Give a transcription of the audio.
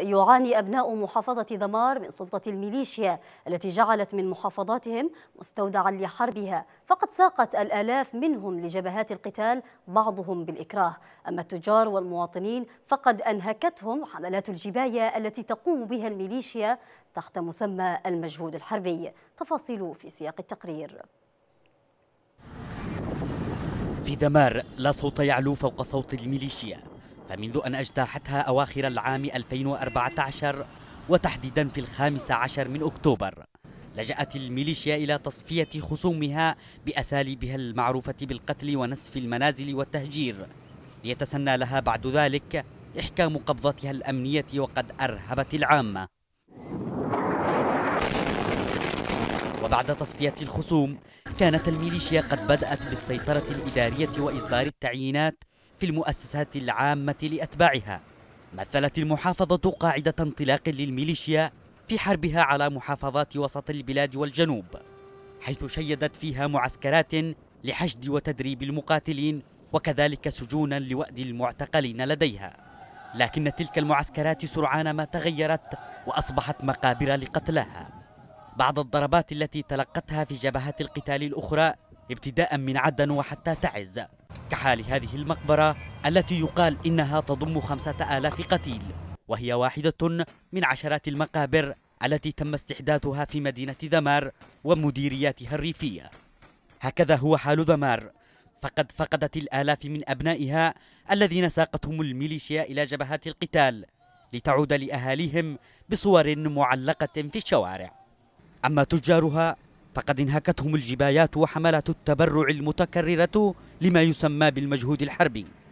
يعاني أبناء محافظة ذمار من سلطة الميليشيا التي جعلت من محافظاتهم مستودعا لحربها فقد ساقت الآلاف منهم لجبهات القتال بعضهم بالإكراه أما التجار والمواطنين فقد أنهكتهم حملات الجباية التي تقوم بها الميليشيا تحت مسمى المجهود الحربي تفاصيل في سياق التقرير في ذمار لا صوت يعلو فوق صوت الميليشيا فمنذ أن أجتاحتها أواخر العام 2014 وتحديدا في الخامس عشر من أكتوبر لجأت الميليشيا إلى تصفية خصومها بأساليبها المعروفة بالقتل ونسف المنازل والتهجير ليتسنى لها بعد ذلك إحكام قبضتها الأمنية وقد أرهبت العامة وبعد تصفية الخصوم كانت الميليشيا قد بدأت بالسيطرة الإدارية وإصدار التعيينات في المؤسسات العامة لأتباعها مثلت المحافظة قاعدة انطلاق للميليشيا في حربها على محافظات وسط البلاد والجنوب حيث شيدت فيها معسكرات لحشد وتدريب المقاتلين وكذلك سجونا لوأد المعتقلين لديها لكن تلك المعسكرات سرعان ما تغيرت وأصبحت مقابر لقتلاها بعد الضربات التي تلقتها في جبهات القتال الأخرى ابتداء من عدن وحتى تعز كحال هذه المقبرة التي يقال إنها تضم خمسة آلاف قتيل وهي واحدة من عشرات المقابر التي تم استحداثها في مدينة ذمار ومديرياتها الريفية هكذا هو حال ذمار فقد فقدت الآلاف من أبنائها الذين ساقتهم الميليشيا إلى جبهات القتال لتعود لأهاليهم بصور معلقة في الشوارع أما تجارها فقد انهكتهم الجبايات وحملات التبرع المتكررة لما يسمى بالمجهود الحربي